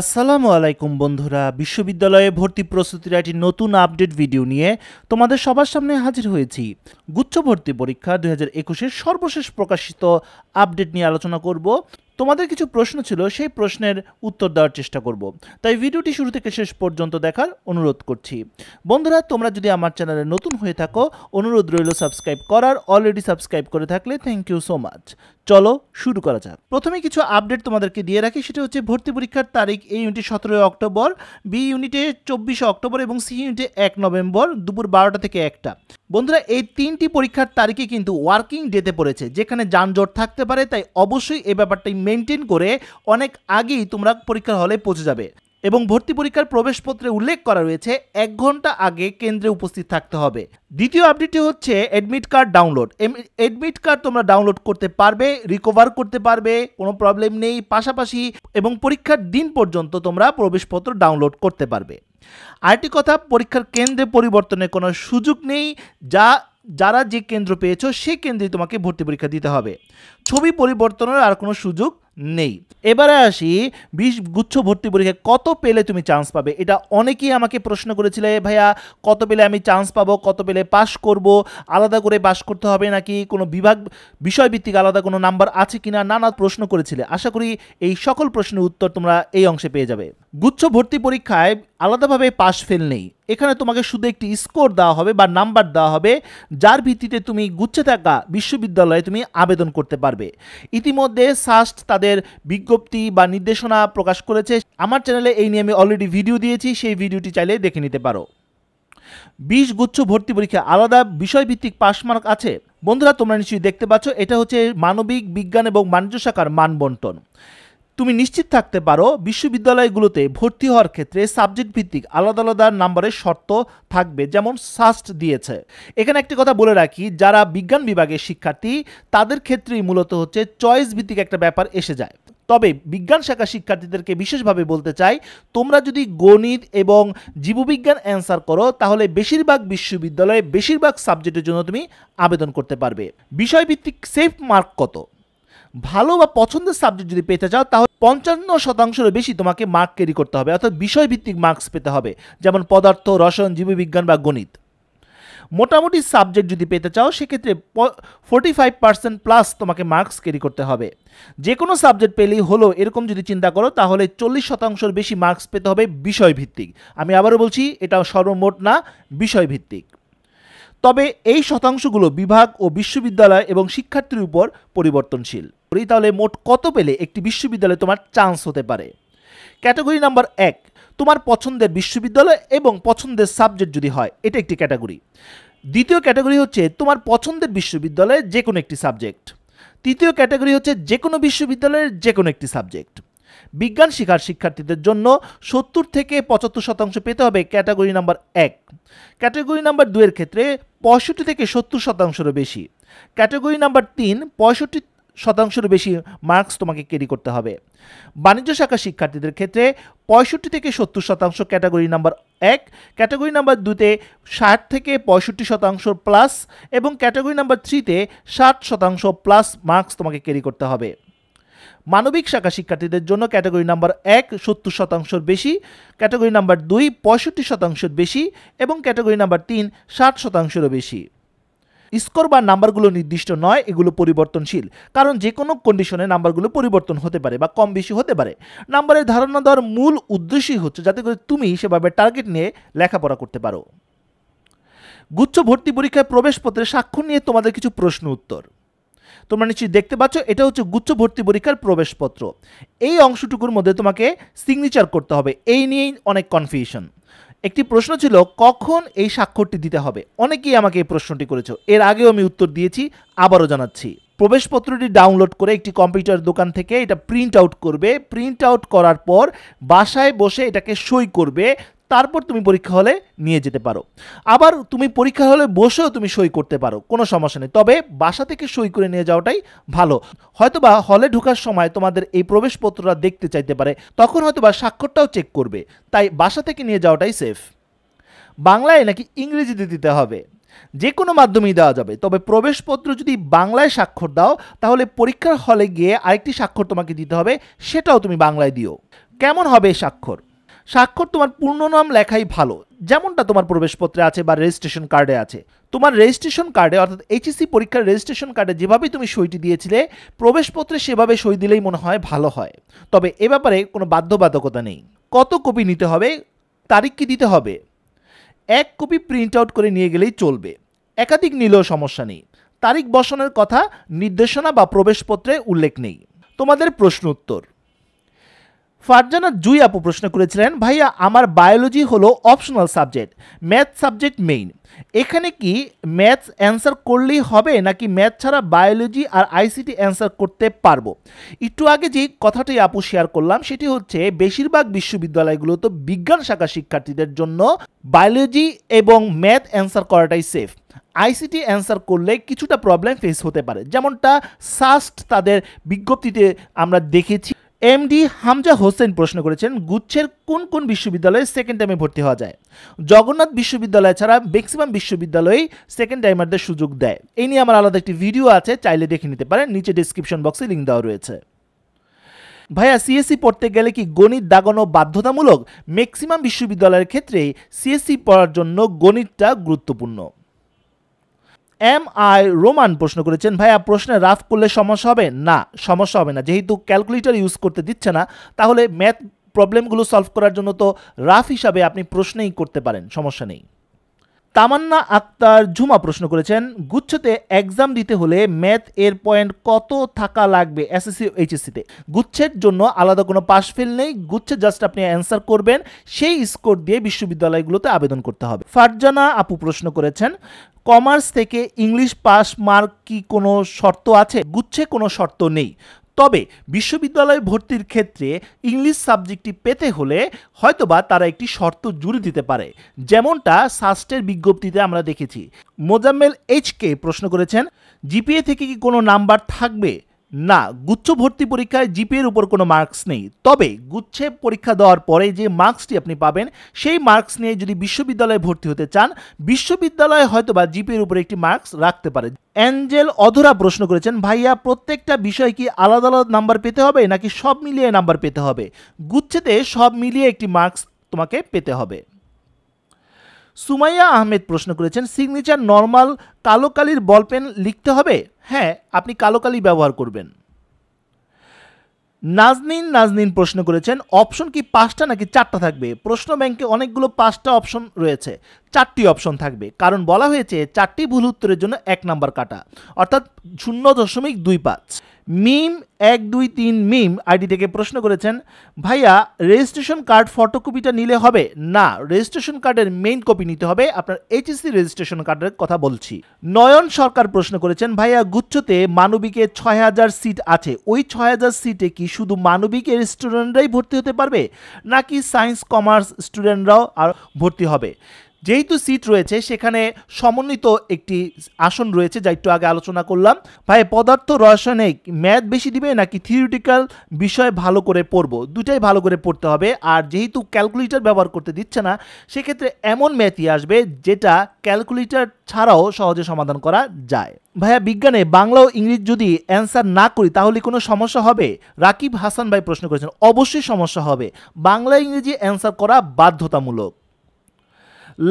আসসালামু আলাইকুম বন্ধুরা বিশ্ববিদ্যালয়ে ভর্তি প্রস্তুতির একটি নতুন আপডেট ভিডিও নিয়ে তোমাদের সবার সামনে হাজির হয়েছি গুচ্ছ ভর্তি পরীক্ষা দুই হাজার একুশের সর্বশেষ প্রকাশিত আপডেট নিয়ে আলোচনা করব তোমাদের কিছু প্রশ্ন ছিল সেই প্রশ্নের উত্তর দেওয়ার চেষ্টা করব তাই ভিডিওটি শুরু থেকে শেষ পর্যন্ত দেখার অনুরোধ করছি বন্ধুরা তোমরা যদি আমার চ্যানেলে নতুন হয়ে থাকো অনুরোধ রইল সাবস্ক্রাইব করার অলরেডি সাবস্ক্রাইব করে থাকলে থ্যাংক ইউ সো মাচ চলো শুরু করা যাক প্রথমে কিছু আপডেট তোমাদেরকে দিয়ে রাখি সেটা হচ্ছে ভর্তি পরীক্ষার তারিখ এই ইউনিটে সতেরোই অক্টোবর বি ইউনিটে চব্বিশে অক্টোবর এবং সি ইউনিটে এক নভেম্বর দুপুর বারোটা থেকে একটা বন্ধুরা এই তিনটি পরীক্ষার তারিখে কিন্তু ওয়ার্কিং ডেতে পড়েছে যেখানে যানজট থাকতে পারে তাই অবশ্যই এ ব্যাপারটাই মেনটেন করে অনেক আগেই তোমরা পরীক্ষার হলে পৌঁছে যাবে এবং ভর্তি পরীক্ষার প্রবেশপত্রে উল্লেখ করা রয়েছে এক ঘন্টা আগে কেন্দ্রে উপস্থিত থাকতে হবে দ্বিতীয় আপডেটটি হচ্ছে admit card download admit card তোমরা ডাউনলোড করতে পারবে রিকভার করতে পারবে কোনো প্রবলেম নেই পাশাপাশি এবং পরীক্ষার দিন পর্যন্ত তোমরা প্রবেশপত্র ডাউনলোড করতে পারবে আরেকটি কথা পরীক্ষার কেন্দ্রে পরিবর্তনের কোনো সুযোগ নেই যা যারা যে কেন্দ্র পেয়েছো সেই কেন্দ্রে তোমাকে ভর্তি পরীক্ষা দিতে হবে ছবি পরিবর্তনের আর কোনো সুযোগ নেই এবারে আসি বিশ গুচ্ছ ভর্তি পরীক্ষায় কত পেলে তুমি চান্স পাবে এটা অনেকেই আমাকে প্রশ্ন করেছিলে ভাইয়া কত পেলে আমি চান্স পাবো কত পেলে পাস করব আলাদা করে পাস করতে হবে নাকি কোনো বিভাগ বিষয়ভিত্তিক আলাদা কোনো নাম্বার আছে কিনা নানা প্রশ্ন করেছিলে আশা করি এই সকল প্রশ্নের উত্তর তোমরা এই অংশে পেয়ে যাবে গুচ্ছ ভর্তি পরীক্ষায় আলাদাভাবে পাশ ফেল নেই এখানে তোমাকে শুধু একটি স্কোর দেওয়া হবে বা নাম্বার দেওয়া হবে যার ভিত্তিতে তুমি গুচ্ছে থাকা বিশ্ববিদ্যালয়ে তুমি আবেদন করতে পারবে ইতিমধ্যে সাস্ট তাদের বিজ্ঞপ্তি বা নির্দেশনা প্রকাশ করেছে আমার চ্যানেলে এই নিয়ে আমি অলরেডি ভিডিও দিয়েছি সেই ভিডিওটি চাইলে দেখে নিতে পারো বিশ গুচ্ছ ভর্তি পরীক্ষা আলাদা বিষয়ভিত্তিক পাশ মার্ক আছে বন্ধুরা তোমরা নিশ্চয়ই দেখতে পাচ্ছ এটা হচ্ছে মানবিক বিজ্ঞান এবং বাণিজ্য শাখার মান বন্টন তুমি নিশ্চিত থাকতে পারো বিশ্ববিদ্যালয়গুলোতে ভর্তি হওয়ার ক্ষেত্রে সাবজেক্ট ভিত্তিক আলাদা আলাদা নাম্বারের শর্ত থাকবে যেমন সাস্ট দিয়েছে এখানে একটি কথা বলে রাখি যারা বিজ্ঞান বিভাগের শিক্ষার্থী তাদের ক্ষেত্রেই মূলত হচ্ছে চয়েস ভিত্তিক একটা ব্যাপার এসে যায় তবে বিজ্ঞান শাখা শিক্ষার্থীদেরকে বিশেষভাবে বলতে চাই তোমরা যদি গণিত এবং জীববিজ্ঞান অ্যান্সার করো তাহলে বেশিরভাগ বিশ্ববিদ্যালয়ে বেশিরভাগ সাবজেক্টের জন্য তুমি আবেদন করতে পারবে বিষয়ভিত্তিক সেফ মার্ক কত ভালো বা পছন্দের সাবজেক্ট যদি পেতে চাও তাহলে পঞ্চান্ন শতাংশের বেশি তোমাকে মার্ক ক্যারি করতে হবে অর্থাৎ বিষয়ভিত্তিক মার্কস পেতে হবে যেমন পদার্থ রসায়ন জীববিজ্ঞান বা গণিত মোটামুটি সাবজেক্ট যদি পেতে চাও সেক্ষেত্রে ফোর্টি ফাইভ পার্সেন্ট প্লাস তোমাকে মার্কস ক্যারি করতে হবে যে কোনো সাবজেক্ট পেলেই হলো এরকম যদি চিন্তা করো তাহলে চল্লিশ শতাংশের বেশি মার্কস পেতে হবে বিষয়ভিত্তিক আমি আবারও বলছি এটা সর্বমোট না বিষয়ভিত্তিক তবে এই শতাংশগুলো বিভাগ ও বিশ্ববিদ্যালয় এবং শিক্ষার্থীর উপর পরিবর্তনশীল করি তাহলে মোট কত পেলে একটি বিশ্ববিদ্যালয়ে তোমার চান্স হতে পারে ক্যাটাগরি নাম্বার এক তোমার পছন্দের বিশ্ববিদ্যালয় এবং পছন্দের সাবজেক্ট যদি হয় এটা একটি ক্যাটাগরি দ্বিতীয় ক্যাটাগরি হচ্ছে তোমার পছন্দের বিশ্ববিদ্যালয়ে যে কোনো একটি সাবজেক্ট তৃতীয় ক্যাটাগরি হচ্ছে যে কোনো বিশ্ববিদ্যালয়ের যে কোনো একটি সাবজেক্ট বিজ্ঞান শিক্ষার শিক্ষার্থীদের জন্য সত্তর থেকে পঁচাত্তর শতাংশ পেতে হবে ক্যাটাগরি নাম্বার এক ক্যাটাগরি নাম্বার দুয়ের ক্ষেত্রে পঁয়ষট্টি থেকে সত্তর শতাংশেরও বেশি ক্যাটাগরি নাম্বার তিন পঁয়ষট্টি শতাংশেরও বেশি মার্কস তোমাকে ক্যারি করতে হবে বাণিজ্য শাখা শিক্ষার্থীদের ক্ষেত্রে পঁয়ষট্টি থেকে সত্তর শতাংশ ক্যাটাগরি নাম্বার এক ক্যাটাগরি নাম্বার দুতে ষাট থেকে পঁয়ষট্টি শতাংশ প্লাস এবং ক্যাটাগরি নাম্বার থ্রিতে ষাট শতাংশ প্লাস মার্কস তোমাকে ক্যারি করতে হবে মানবিক শাখা শিক্ষার্থীদের জন্য ক্যাটাগরি নাম্বার এক সত্তর শতাংশের বেশি ক্যাটাগরি নাম্বার দুই পঁয়ষট্টি শতাংশের বেশি এবং ক্যাটাগরি নাম্বার তিন ষাট শতাংশেরও বেশি স্কোর বা নাম্বারগুলো নির্দিষ্ট নয় এগুলো পরিবর্তনশীল কারণ যে কোনো কন্ডিশনে নাম্বারগুলো পরিবর্তন হতে পারে বা কম বেশি হতে পারে নাম্বারের ধারণা দেওয়ার মূল উদ্দেশ্যই হচ্ছে যাতে করে তুমি সেভাবে টার্গেট নিয়ে লেখাপড়া করতে পারো গুচ্ছ ভর্তি পরীক্ষায় প্রবেশপত্রে স্বাক্ষর নিয়ে তোমাদের কিছু প্রশ্ন উত্তর তোমরা নিশ্চয়ই দেখতে পাচ্ছ এটা হচ্ছে গুচ্ছ ভর্তি পরীক্ষার প্রবেশপত্র এই অংশটুকুর মধ্যে তোমাকে সিগনেচার করতে হবে এই নিয়েই অনেক কনফিউশন একটি প্রশ্ন ছিল কখন এই স্বাক্ষরটি দিতে হবে অনেকেই আমাকে এই প্রশ্নটি করেছ এর আগেও আমি উত্তর দিয়েছি আবারও জানাচ্ছি প্রবেশপত্রটি ডাউনলোড করে একটি কম্পিউটার দোকান থেকে এটা প্রিন্ট আউট করবে প্রিন্ট আউট করার পর বাসায় বসে এটাকে সই করবে তারপর তুমি পরীক্ষা হলে নিয়ে যেতে পারো আবার তুমি পরীক্ষা হলে বসেও তুমি সই করতে পারো কোনো সমস্যা নেই তবে বাসা থেকে সই করে নিয়ে যাওয়াটাই ভালো হয়তোবা হলে ঢোকার সময় তোমাদের এই প্রবেশপত্রটা দেখতে চাইতে পারে তখন হয়তোবা স্বাক্ষরটাও চেক করবে তাই বাসা থেকে নিয়ে যাওয়াটাই সেফ বাংলায় নাকি ইংরেজিতে দিতে হবে যে কোনো মাধ্যমেই দেওয়া যাবে তবে প্রবেশপত্র যদি বাংলায় স্বাক্ষর দাও তাহলে পরীক্ষার হলে গিয়ে আরেকটি স্বাক্ষর তোমাকে দিতে হবে সেটাও তুমি বাংলায় দিও কেমন হবে স্বাক্ষর স্বাক্ষর তোমার পূর্ণ নাম লেখাই ভালো যেমনটা তোমার প্রবেশপত্রে আছে বা রেজিস্ট্রেশন কার্ডে আছে তোমার রেজিস্ট্রেশন কার্ডে অর্থাৎ এইচএসসি পরীক্ষার রেজিস্ট্রেশন কার্ডে যেভাবে তুমি সইটি দিয়েছিলে প্রবেশপত্রে সেভাবে সই দিলেই মনে হয় ভালো হয় তবে এ ব্যাপারে কোনো বাধ্যবাধকতা নেই কত কপি নিতে হবে তারিখ কি দিতে হবে এক কপি প্রিন্ট আউট করে নিয়ে গেলেই চলবে একাধিক নিলেও সমস্যা নেই তারিখ বসানোর কথা নির্দেশনা বা প্রবেশপত্রে উল্লেখ নেই তোমাদের প্রশ্ন উত্তর ফারজানা জুই আপু প্রশ্ন করেছিলেন ভাইয়া আমার বায়োলজি হলো optional subject math subject main এখানে কি ম্যাথস অ্যান্সার করলেই হবে নাকি ম্যাথ ছাড়া বায়োলজি আর আইসিটি অ্যান্সার করতে পারবো একটু আগে যে কথাটি আপু শেয়ার করলাম সেটি হচ্ছে বেশিরভাগ বিশ্ববিদ্যালয়গুলো তো বিজ্ঞান শাখা শিক্ষার্থীদের জন্য বায়োলজি এবং ম্যাথ অ্যান্সার করাটাই সেফ আইসিটি অ্যান্সার করলে কিছুটা প্রবলেম ফেস হতে পারে যেমনটা সাস্ট তাদের বিজ্ঞপ্তিতে আমরা দেখেছি এম ডি হামজা হোসেন প্রশ্ন করেছেন গুচ্ছের কোন কোন বিশ্ববিদ্যালয়ে সেকেন্ড টাইমে ভর্তি হওয়া যায় জগন্নাথ বিশ্ববিদ্যালয় ছাড়া ম্যাক্সিমাম বিশ্ববিদ্যালয়েই সেকেন্ড টাইমারদের সুযোগ দেয় এই নিয়ে আমার আলাদা একটি ভিডিও আছে চাইলে দেখে নিতে পারেন নিচে ডিসক্রিপশন বক্সে লিঙ্ক দেওয়া রয়েছে ভাইয়া সিএসসি e পড়তে গেলে কি গণিত দাগানো বাধ্যতামূলক ম্যাক্সিমাম বিশ্ববিদ্যালয়ের ক্ষেত্রেই সিএসসি e পড়ার জন্য গণিতটা গুরুত্বপূর্ণ এম আই রোমান প্রশ্ন করেছেন ভাইয়া প্রশ্নে রাফ করলে সমস্যা হবে না সমস্যা হবে না যেহেতু ক্যালকুলেটর ইউজ করতে দিচ্ছে না তাহলে ম্যাথ প্রবলেমগুলো সলভ করার জন্য তো রাফ হিসাবে আপনি প্রশ্নেই করতে পারেন সমস্যা নেই তামান্না আক্তার ঝুমা প্রশ্ন করেছেন গুচ্ছতে এক্সাম দিতে হলে ম্যাথ এর পয়েন্ট কত থাকা লাগবে এসএসসি এইচএসসিতে গুচ্ছের জন্য আলাদা কোনো পাস ফেল নেই গুচ্ছে জাস্ট আপনি অ্যান্সার করবেন সেই স্কোর দিয়ে বিশ্ববিদ্যালয়গুলোতে আবেদন করতে হবে ফারজানা আপু প্রশ্ন করেছেন কমার্স থেকে ইংলিশ পাস মার্ক কি কোনো শর্ত আছে গুচ্ছে কোনো শর্ত নেই তবে বিশ্ববিদ্যালয়ে ভর্তির ক্ষেত্রে ইংলিশ সাবজেক্টটি পেতে হলে হয়তোবা তারা একটি শর্ত জুড়ে দিতে পারে যেমনটা সাস্টের বিজ্ঞপ্তিতে আমরা দেখেছি মোজাম্মেল এইচকে প্রশ্ন করেছেন জিপিএ থেকে কি কোনো নাম্বার থাকবে না গুচ্ছ ভর্তি পরীক্ষায় জিপিএর উপর কোনো মার্কস নেই তবে গুচ্ছে পরীক্ষা দেওয়ার পরে যে মার্কসটি আপনি পাবেন সেই মার্কস নিয়ে যদি বিশ্ববিদ্যালয়ে ভর্তি হতে চান বিশ্ববিদ্যালয়ে হয়তো বা জিপিএর উপর একটি মার্কস রাখতে পারে অ্যাঞ্জেল অধরা প্রশ্ন করেছেন ভাইয়া প্রত্যেকটা বিষয় কি আলাদা আলাদা নাম্বার পেতে হবে নাকি সব মিলিয়ে নাম্বার পেতে হবে গুচ্ছেতে সব মিলিয়ে একটি মার্কস তোমাকে পেতে হবে সুমাইয়া আহমেদ প্রশ্ন করেছেন সিগনেচার নর্মাল কালো কালির বলপেন লিখতে হবে হ্যাঁ আপনি কালো কালি ব্যবহার করবেন নাজনিন নাজনিন প্রশ্ন করেছেন অপশন কি পাঁচটা নাকি চারটা থাকবে প্রশ্ন ব্যাংকে অনেকগুলো পাঁচটা অপশন রয়েছে চারটি অপশন থাকবে কারণ বলা হয়েছে চারটি ভুল উত্তরের জন্য এক নাম্বার কাটা অর্থাৎ শূন্য দশমিক দুই পাঁচ মিম এক দুই তিন মিম আইডি থেকে প্রশ্ন করেছেন ভাইয়া রেজিস্ট্রেশন কার্ড ফটোকপিটা নিলে হবে না রেজিস্ট্রেশন কার্ডের মেইন কপি নিতে হবে আপনার এইচএসসি রেজিস্ট্রেশন কার্ডের কথা বলছি নয়ন সরকার প্রশ্ন করেছেন ভাইয়া গুচ্ছতে মানবিকে ছয় হাজার সিট আছে ওই ছয় হাজার সিটে কি শুধু মানবিকের স্টুডেন্টরাই ভর্তি হতে পারবে নাকি সায়েন্স কমার্স স্টুডেন্টরাও আর ভর্তি হবে যেহেতু সিট রয়েছে সেখানে সমন্বিত একটি আসন রয়েছে যা একটু আগে আলোচনা করলাম ভাই পদার্থ রসায়নিক ম্যাথ বেশি দিবে নাকি থিওরিটিক্যাল বিষয় ভালো করে পড়ব দুটাই ভালো করে পড়তে হবে আর যেহেতু ক্যালকুলেটর ব্যবহার করতে দিচ্ছে না সেক্ষেত্রে এমন ম্যাথই আসবে যেটা ক্যালকুলেটর ছাড়াও সহজে সমাধান করা যায় ভাইয়া বিজ্ঞানে বাংলা ও ইংরেজি যদি অ্যান্সার না করি তাহলে কোনো সমস্যা হবে রাকিব হাসান ভাই প্রশ্ন করেছেন অবশ্যই সমস্যা হবে বাংলা ইংরেজি অ্যান্সার করা বাধ্যতামূলক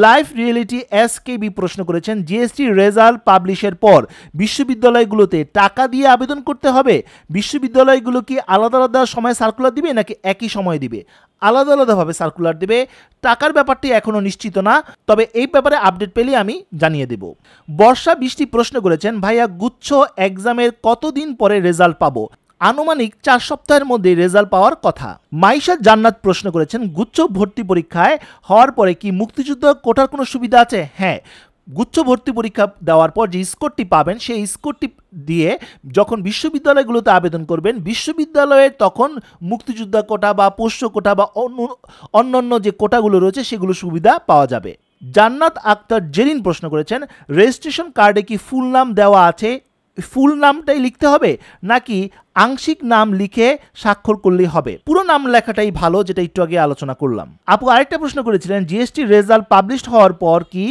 লাইফ রিয়েলিটি এস বি প্রশ্ন করেছেন জিএসটি রেজাল্ট পাবলিশের পর বিশ্ববিদ্যালয়গুলোতে টাকা দিয়ে আবেদন করতে হবে বিশ্ববিদ্যালয়গুলো কি আলাদা আলাদা সময় সার্কুলার দিবে নাকি একই সময় দিবে আলাদা আলাদাভাবে সার্কুলার দেবে টাকার ব্যাপারটি এখনও নিশ্চিত না তবে এই ব্যাপারে আপডেট পেলে আমি জানিয়ে দেব বর্ষা বৃষ্টি প্রশ্ন করেছেন ভাইয়া গুচ্ছ এক্সামের কতদিন পরে রেজাল্ট পাবো আনুমানিক চার সপ্তাহের মধ্যে রেজাল্ট পাওয়ার কথা মাইশা জান্নাত প্রশ্ন করেছেন গুচ্ছ ভর্তি পরীক্ষায় হওয়ার পরে কি মুক্তিযুদ্ধ কোটার কোনো সুবিধা আছে হ্যাঁ গুচ্ছ ভর্তি পরীক্ষা দেওয়ার পর যে স্কোরটি পাবেন সেই স্কোরটি দিয়ে যখন বিশ্ববিদ্যালয়গুলোতে আবেদন করবেন বিশ্ববিদ্যালয়ে তখন মুক্তিযোদ্ধা কোটা বা পোষ্য কোটা বা অন্য অন্য যে কোটাগুলো রয়েছে সেগুলো সুবিধা পাওয়া যাবে জান্নাত আক্তার জেরিন প্রশ্ন করেছেন রেজিস্ট্রেশন কার্ডে কি ফুল নাম দেওয়া আছে ফুল নামটাই লিখতে হবে নাকি আংশিক নাম লিখে স্বাক্ষর করলেই হবে পুরো নাম লেখাটাই ভালো যেটা একটু আগে আলোচনা করলাম আপু আরেকটা প্রশ্ন করেছিলেন জিএসটি রেজাল্ট পাবলিশ হওয়ার পর কি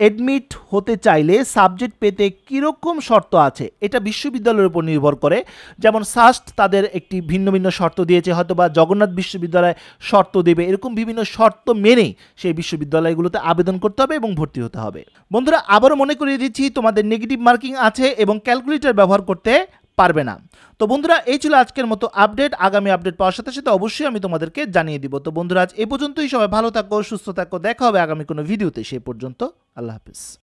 অ্যাডমিট হতে চাইলে সাবজেক্ট পেতে কীরকম শর্ত আছে এটা বিশ্ববিদ্যালয়ের উপর নির্ভর করে যেমন সাস্ট তাদের একটি ভিন্ন ভিন্ন শর্ত দিয়েছে হয়তো বা জগন্নাথ বিশ্ববিদ্যালয় শর্ত দেবে এরকম বিভিন্ন শর্ত মেনেই সেই বিশ্ববিদ্যালয়গুলোতে আবেদন করতে হবে এবং ভর্তি হতে হবে বন্ধুরা আবারও মনে করিয়ে দিচ্ছি তোমাদের নেগেটিভ মার্কিং আছে এবং ক্যালকুলেটর ব্যবহার করতে পারবে না তো বন্ধুরা এই ছিল আজকের মতো আপডেট আগামী আপডেট পাওয়ার সাথে সাথে অবশ্যই আমি তোমাদেরকে জানিয়ে দিব তো বন্ধুরা আজ এ পর্যন্তই সবাই ভালো থাকো সুস্থ থাকো দেখা হবে আগামী কোনো ভিডিওতে সেই পর্যন্ত আল্লাহ হাফিজ